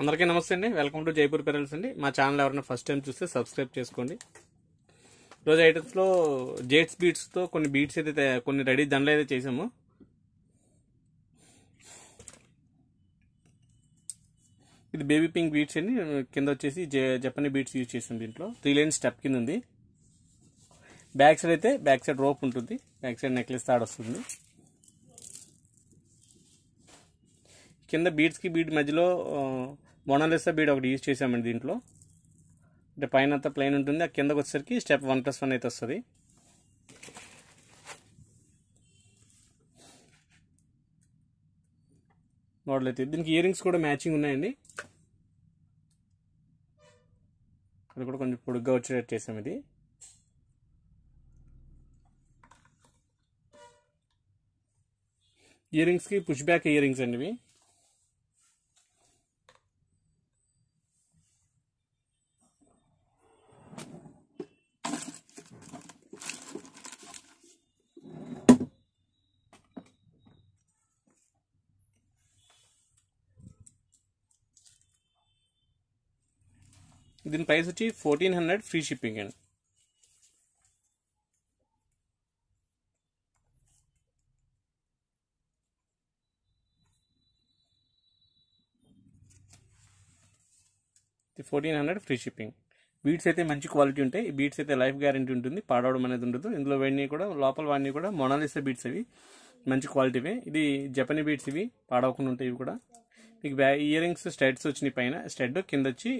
అందరికీ నమస్తే అండి వెల్కమ్ టు జైపూర్ పెరల్స్ అండి మా ఛానల్ ఎవరైనా ఫస్ట్ టైం చూస్తే సబ్స్క్రైబ్ చేసుకోండి రోజు ఐటమ్స్లో జేట్స్ బీట్స్తో కొన్ని బీట్స్ అయితే కొన్ని రెడీ దండలు అయితే చేసాము ఇది బేబీ పింక్ బీట్స్ అండి కింద వచ్చేసి జపనీ బీట్స్ యూజ్ చేసాం దీంట్లో త్రీ లైన్ స్టెప్ కింద ఉంది బ్యాక్ సైడ్ అయితే బ్యాక్ సైడ్ రోప్ ఉంటుంది బ్యాక్ సైడ్ నెక్లెస్ తాడ్ వస్తుంది కింద బీడ్స్కి బీడ్ మధ్యలో మొనలిసా బీడ్ ఒకటి యూజ్ చేసామండి దీంట్లో అంటే పైన అంతా ప్లెయిన్ ఉంటుంది ఆ కిందకు వచ్చేసరికి స్టెప్ వన్ ప్లస్ వన్ అయితే వస్తుంది మోడల్ అయితే దీనికి ఇయరింగ్స్ కూడా మ్యాచింగ్ ఉన్నాయండి అది కూడా కొంచెం పొడుగ్గా వచ్చేటట్టు చేసాం ఇది ఇయరింగ్స్కి పుష్ బ్యాక్ ఇయరింగ్స్ అండి ఇవి దీని ప్రైస్ వచ్చి ఫోర్టీన్ హండ్రెడ్ ఫ్రీ షిప్పింగ్ అండి fourteen hundred free shipping beads అయితే మంచి క్వాలిటీ ఉంటాయి బీట్స్ అయితే లైఫ్ గ్యారంటీ ఉంటుంది పాడవడం అనేది ఉండదు ఇందులో వాడిని కూడా లోపల వాడిని కూడా మొనాలిసా బీట్స్ అవి మంచి క్వాలిటీవే ఇది జపనీ బీట్స్ ఇవి పాడవకుండా ఉంటాయి ఇవి కూడా మీకు బ్యా ఇయర్ రింగ్స్ స్టెడ్స్ వచ్చినాయి పైన స్టెడ్ కింద వచ్చి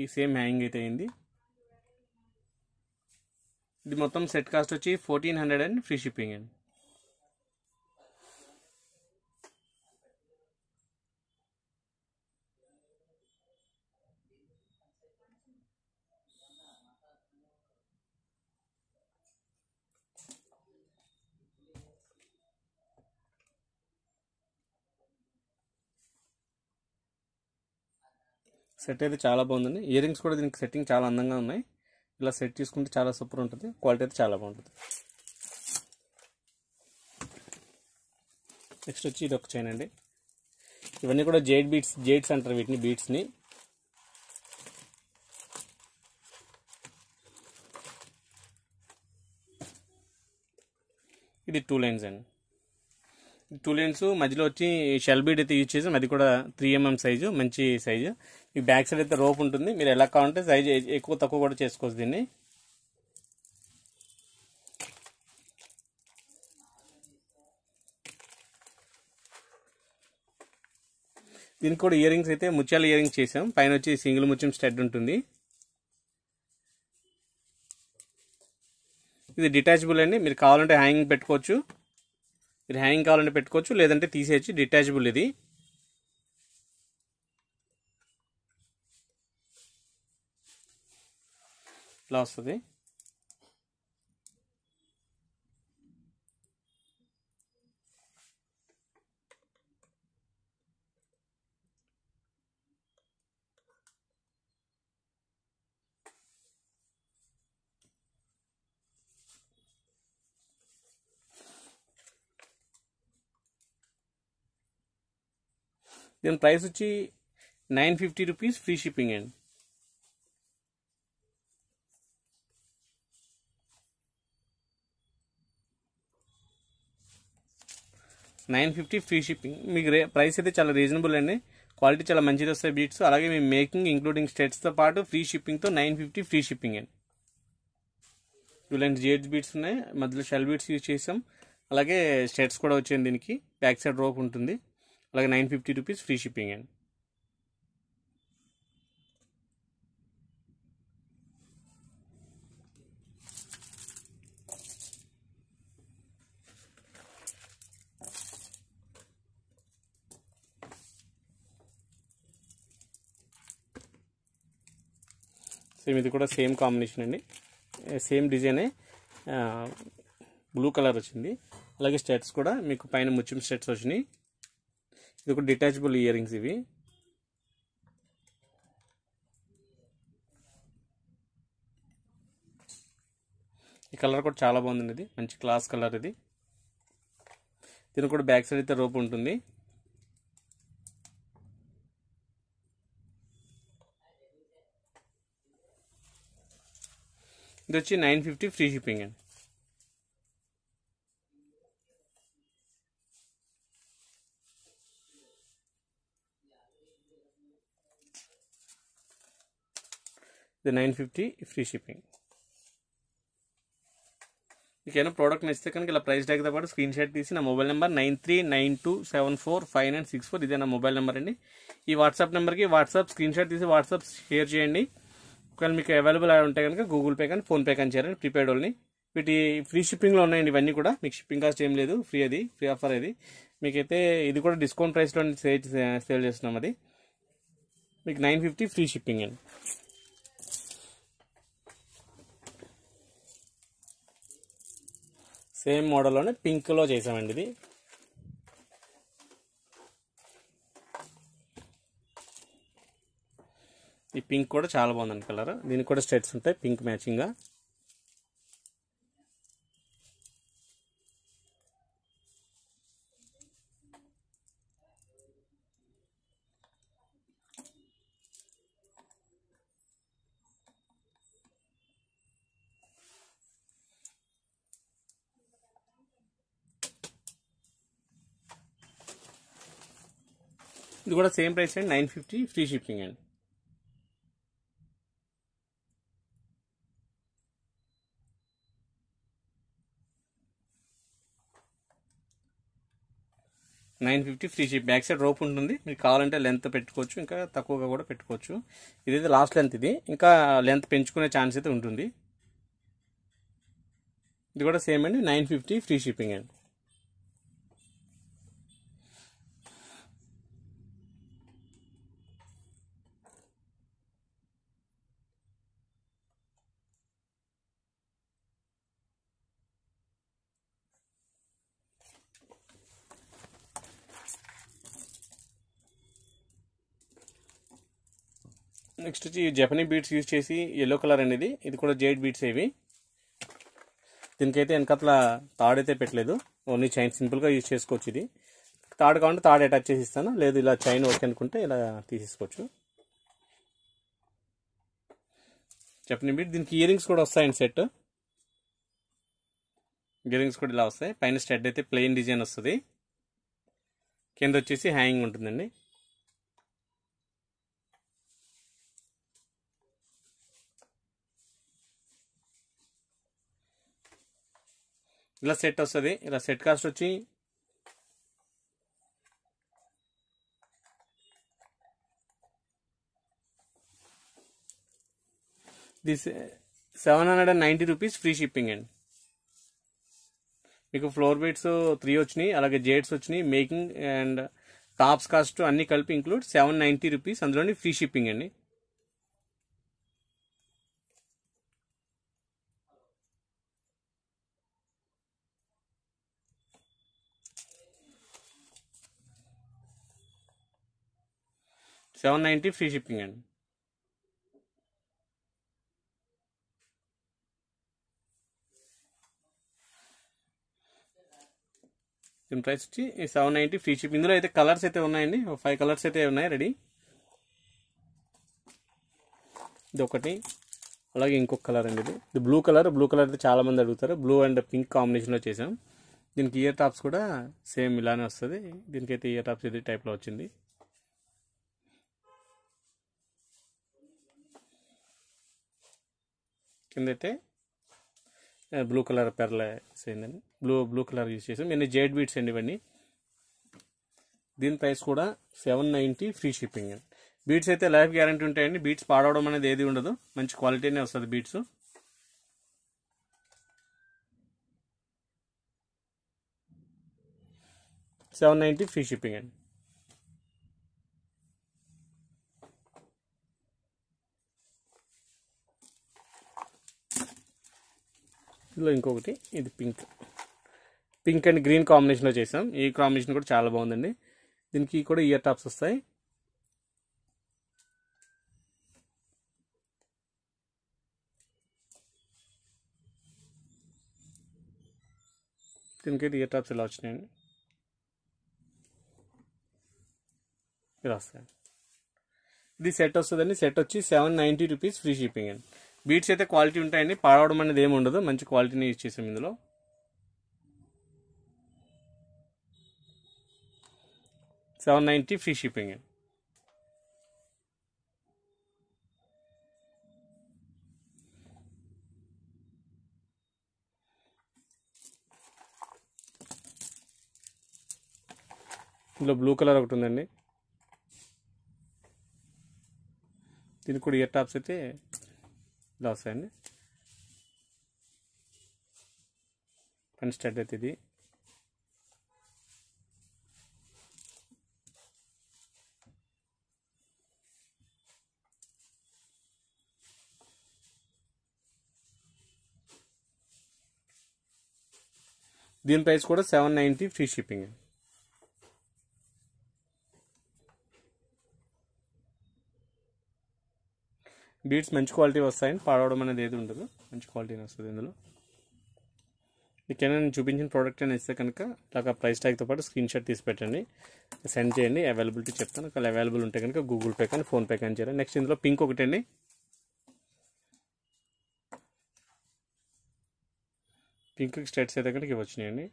ఈ సేమ్ హ్యాంగ్ అయితే అయింది ఇది మొత్తం సెట్ కాస్ట్ వచ్చి fourteen hundred and free shipping అండి సెట్ అయితే చాలా బాగుందండి ఇయర్ రింగ్స్ కూడా దీనికి సెట్టింగ్ చాలా అందంగా ఉన్నాయి ఇలా సెట్ చేసుకుంటే చాలా సూపర్ ఉంటుంది క్వాలిటీ అయితే చాలా బాగుంటుంది నెక్స్ట్ వచ్చి ఇది ఒక చైన్ అండి ఇవన్నీ కూడా జేడ్ బీట్స్ జేడ్స్ అంటారు వీటిని బీట్స్ని ఇది టూ లైన్స్ అండి టూ లెన్స్ మధ్యలో వచ్చి షెల్ బీడ్ అయితే యూజ్ చేసాం అది కూడా త్రీ ఎంఎం సైజు మంచి సైజు ఈ బ్యాక్ సైడ్ అయితే రోప్ ఉంటుంది మీరు ఎలా కావాలంటే సైజు ఎక్కువ తక్కువ కూడా చేసుకోవచ్చు దీన్ని దీనికి కూడా ఇయరింగ్స్ అయితే ముత్యాల ఇయరింగ్స్ చేసాం పైన వచ్చి సింగిల్ ముత్యం స్టెడ్ ఉంటుంది ఇది డిటాచబుల్ అండి మీరు కావాలంటే హ్యాంగింగ్ పెట్టుకోవచ్చు మీరు హ్యాంగింగ్ కావాలంటే పెట్టుకోవచ్చు లేదంటే తీసేయచ్చు డిటాచబుల్ ఇది ఇలా వస్తుంది దీని ప్రైస్ వచ్చి nine fifty rupees free shipping అండి నైన్ ఫిఫ్టీ ఫ్రీ షిప్పింగ్ మీకు రే ప్రైస్ అయితే చాలా రీజనబుల్ అండి క్వాలిటీ చాలా మంచిది వస్తాయి బీట్స్ అలాగే మీ మేకింగ్ ఇంక్లూడింగ్ స్టేట్స్తో పాటు ఫ్రీ షిప్పింగ్తో నైన్ ఫిఫ్టీ ఫ్రీ షిప్పింగ్ అండి ఇలాంటి జేడ్స్ బీట్స్ ఉన్నాయి మధ్యలో షెల్ బీట్స్ యూజ్ చేసాం అలాగే స్టేట్స్ కూడా వచ్చాయి దీనికి బ్యాక్ సైడ్ రోప్ ఉంటుంది అలాగే nine fifty rupees free shipping అండి సేమ్ ఇది కూడా సేమ్ కాంబినేషన్ అండి సేమ్ డిజైనే బ్లూ కలర్ వచ్చింది అలాగే స్టెట్స్ కూడా మీకు పైన ముచ్చిం స్టెట్స్ వచ్చినాయి ఇది ఒక డిటాచబుల్ ఇయర్ రింగ్స్ ఇవి ఈ కలర్ కూడా చాలా బాగుంది ఇది మంచి క్లాస్ కలర్ ఇది దీనికి కూడా బ్యాక్ సైడ్ అయితే రోప్ ఉంటుంది ఇది వచ్చి నైన్ ఫిఫ్టీ ఫ్రీ షిప్పింగ్ అండి ఇది నైన్ ఫిఫ్టీ ఫ్రీ షిప్పింగ్ మీకేమైనా ప్రోడక్ట్ నచ్చితే కనుక ఇలా ప్రైస్ ట్యాగ్తో పాటు స్క్రీన్ షాట్ తీసి నా mobile number nine three nine two seven four five nine six four ఇదే నా మొబైల్ నెంబర్ అండి ఈ వాట్సాప్ నెంబర్కి వాట్సాప్ స్క్రీన్ షాట్ తీసి వాట్సాప్ షేర్ చేయండి ఒకవేళ మీకు అవైలబుల్ అయి ఉంటే కనుక గూగుల్ పే కానీ ఫోన్పే కానీ చేయాలని ప్రీపెయిడ్ వాళ్ళని వీటి ఫ్రీ షిప్పింగ్లో ఉన్నాయండి ఇవన్నీ కూడా మీకు షిప్పింగ్ కాస్ట్ ఏం లేదు ఫ్రీ అది ఫ్రీ ఆఫర్ అది మీకైతే ఇది కూడా డిస్కౌంట్ ప్రైస్లో సేల్ సేల్ చేస్తున్నాం అది మీకు నైన్ ఫిఫ్టీ ఫ్రీ షిప్పింగ్ అండి సేమ్ మోడల్లోనే పింక్లో చేసామండి ఇది ఈ పింక్ కూడా చాలా బాగుందండి కలర్ దీనికి కూడా స్టెట్స్ ఉంటాయి పింక్ మ్యాచింగ్గా ఇది కూడా సేమ్ ప్రైస్ అండి నైన్ ఫిఫ్టీ ఫ్రీ షిప్పింగ్ అండి nine fifty free ship back side rope ఉంటుంది మీరు కావాలంటే లెంత్ పెట్టుకోవచ్చు ఇంకా తక్కువగా కూడా పెట్టుకోవచ్చు ఇదైతే లాస్ట్ లెంత్ ఇది ఇంకా లెంత్ పెంచుకునే ఛాన్స్ అయితే ఉంటుంది ఇది కూడా సేమ్ అండి నైన్ ఫిఫ్టీ ఫ్రీ షిప్పింగ్ అండి నెక్స్ట్ వచ్చి జపనీ బీట్స్ యూజ్ చేసి ఎల్లో కలర్ అనేది ఇది కూడా జైడ్ బీట్స్ ఏవి దీనికైతే వెనకట్ల అయితే పెట్టలేదు ఓన్లీ చైన్ సింపుల్గా యూజ్ చేసుకోవచ్చు ఇది తాడు కావాలంటే తాడు అటాచ్ చేసి ఇస్తాను లేదు ఇలా చైన్ ఓకే అనుకుంటే ఇలా తీసేసుకోవచ్చు చెప్పని బీట్ దీనికి ఇయరింగ్స్ కూడా వస్తాయండి సెట్ ఇయరింగ్స్ కూడా ఇలా వస్తాయి పైన స్టెడ్ అయితే ప్లెయిన్ డిజైన్ వస్తుంది కింద వచ్చేసి హ్యాంగింగ్ ఉంటుందండి ఇలా సెట్ వస్తుంది ఇలా సెట్ కాస్ట్ వచ్చి this seven hundred and ninety rupees free shipping అండి మీకు ఫ్లోర్ బెడ్స్ త్రీ వచ్చినాయి అలాగే జేట్స్ వచ్చినాయి మేకింగ్ అండ్ టాప్స్ కాస్ట్ అన్ని కలిపి ఇంక్లూడ్ సెవెన్ నైంటీ రూపీస్ అందులోని ఫ్రీ షిప్పింగ్ అండి సెవెన్ నైంటీ ఫ్రీ షిప్పింగ్ అండి దీని ప్రైస్ వచ్చి సెవెన్ నైంటీ ఫ్రీ షిప్ ఇందులో అయితే కలర్స్ అయితే ఉన్నాయండి ఫైవ్ కలర్స్ అయితే ఉన్నాయి రెడీ ఇది ఒకటి అలాగే ఇంకొక కలర్ అండి ఇది ఇది బ్లూ కలర్ బ్లూ కలర్ అయితే చాలామంది అడుగుతారు బ్లూ అండ్ పింక్ కాంబినేషన్లో చేసాం దీనికి ఇయర్ టాప్స్ కూడా సేమ్ ఇలానే వస్తుంది దీనికైతే ఇయర్ టాప్స్ ఇది టైప్లో వచ్చింది కిందైతే బ్లూ కలర్ వేసేయండి బ్లూ బ్లూ కలర్ యూజ్ చేసాం ఇవన్నీ జేడ్ బీట్స్ అండి ఇవన్నీ దీని ప్రైస్ కూడా సెవెన్ నైంటీ ఫ్రీ షిప్పింగ్ అండి బీట్స్ అయితే లైఫ్ గ్యారంటీ ఉంటాయండి బీట్స్ పాడవడం అనేది ఏది ఉండదు మంచి క్వాలిటీనే వస్తుంది beads seven ninety free shipping అండి ఇలా ఇంకొకటి ఇది pink pink and green combination చేశాం ఈ కాంబినేషన్ కూడా చాలా బాగుందండి దీనికి కూడా ఇయర్ టాప్స్స్తాయి దీనికది ఇయర్ టాప్స్ లాస్ట్ నేన్ది సెట్ వచ్చేదాని సెట్ వచ్చి 790 రూపీస్ ఫ్రీ షిప్పింగ్ ఇన్ బీట్స్ అయితే క్వాలిటీ ఉంటాయండి పాడవడం అనేది ఏమి ఉండదు మంచి క్వాలిటీని యూజ్ చేసాం ఇందులో సెవెన్ నైంటీ ఫ్రీ షిప్పింగ్ ఇందులో బ్లూ కలర్ ఒకటి ఉందండి దీనికి కూడా ఇయర్ టాప్స్ అయితే లాస్ అండి పని స్టార్ట్ అయితే ఇది దీని ప్రైస్ కూడా seven ninety free shipping beads మంచి క్వాలిటీ వస్తాయని పాడవడం అనేది ఏది ఉండదు మంచి క్వాలిటీ వస్తుంది ఇందులో మీకేమైనా నేను చూపించిన ప్రోడక్ట్ అని ఇస్తే కనుక ఒక ప్రైస్ ట్యాగ్తో పాటు స్క్రీన్ షాట్ తీసి పెట్టండి సెండ్ చేయండి అవైలబిలిటీ చెప్తాను ఒకవేళ అవైలబుల్ ఉంటే కనుక గూగుల్ పే కానీ ఫోన్పే కానీ చేయాలి నెక్స్ట్ ఇందులో పింక్ ఒకటి అండి పింక్ స్టేట్స్ అయితే కనుక వచ్చినాయండి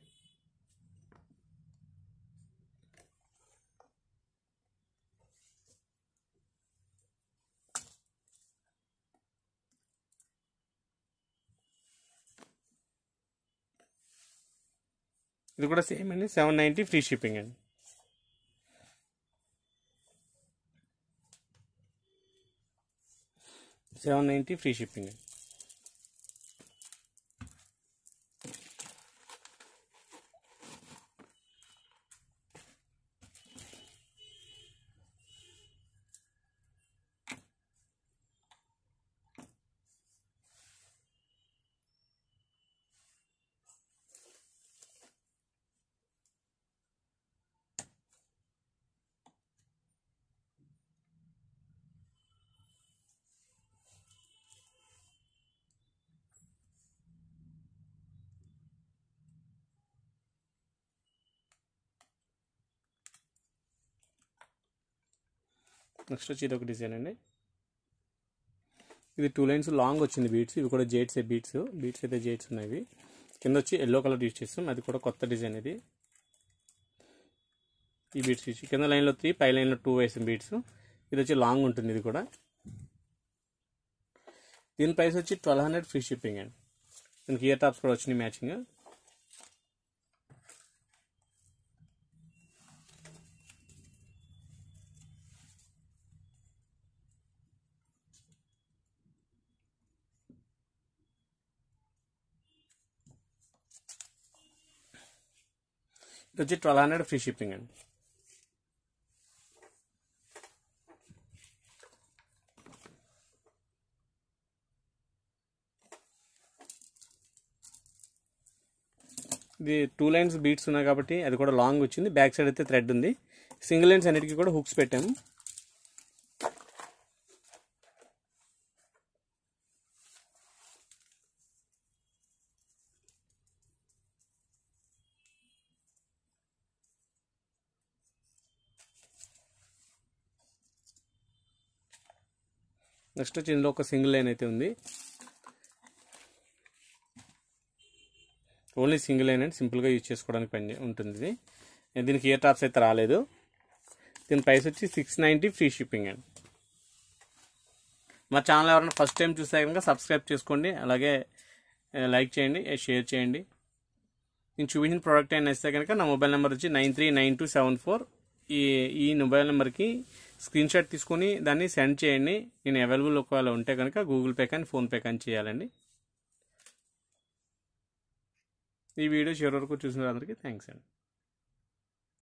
ఇది కూడా సేమ్ అండి సెవెన్ నైంటీ ఫ్రీ షిప్పింగ్ అండి సెవెన్ నైంటీ ఫ్రీ షిప్పింగ్ అండి నెక్స్ట్ వచ్చి ఇది ఒక డిజైన్ అండి ఇది టూ లైన్స్ లాంగ్ వచ్చింది బీట్స్ ఇవి కూడా జేట్స్ బీట్స్ బీట్స్ అయితే జేట్స్ ఉన్నాయి కింద వచ్చి ఎల్లో కలర్ యూజ్ చేస్తాం అది కూడా కొత్త డిజైన్ ఇది ఈ బీట్స్ యూజ్ కింద లైన్లో త్రీ పై లైన్లో టూ వేసాం బీట్స్ ఇది వచ్చి లాంగ్ ఉంటుంది ఇది కూడా దీని ప్రైస్ వచ్చి ట్వెల్వ్ హండ్రెడ్ ఫ్రీ షిప్పింగ్ అండి దీనికి ఇయర్ టాప్స్ కూడా వచ్చినాయి మ్యాచింగ్ ఇది వచ్చి ట్వెల్వ్ హండ్రెడ్ ఫ్రీ షిప్పింగ్ అండి ఇది టూ లైన్స్ బీట్స్ ఉన్నాయి కాబట్టి అది కూడా లాంగ్ వచ్చింది బ్యాక్ సైడ్ అయితే థ్రెడ్ ఉంది సింగిల్ లైన్స్ అన్నిటికీ కూడా హుక్స్ పెట్టాము నెక్స్ట్ వచ్చి ఇందులో ఒక సింగిల్ లైన్ అయితే ఉంది ఓన్లీ సింగిల్ లైన్ అండ్ సింపుల్గా యూజ్ చేసుకోవడానికి పని ఉంటుంది ఇది దీనికి ఇయర్ టాప్స్ అయితే రాలేదు దీని ప్రైస్ వచ్చి సిక్స్ నైంటీ ఫ్రీ షిప్పింగ్ అండి మా ఛానల్ ఎవరైనా ఫస్ట్ టైం చూస్తే కనుక సబ్స్క్రైబ్ చేసుకోండి అలాగే లైక్ చేయండి షేర్ చేయండి నేను చూపించిన ప్రోడక్ట్ అయినా ఇస్తే కనుక నా మొబైల్ నెంబర్ వచ్చి nine three nine two seven four ఈ ఈ మొబైల్ నెంబర్కి స్క్రీన్ షాట్ తీసుకొని దాన్ని సెండ్ చేయండి నేను అవైలబుల్ ఒకవేళ ఉంటే కనుక గూగుల్ పే కానీ ఫోన్పే కానీ చేయాలండి ఈ వీడియో చివరి వరకు చూసిన అందరికీ థ్యాంక్స్ అండి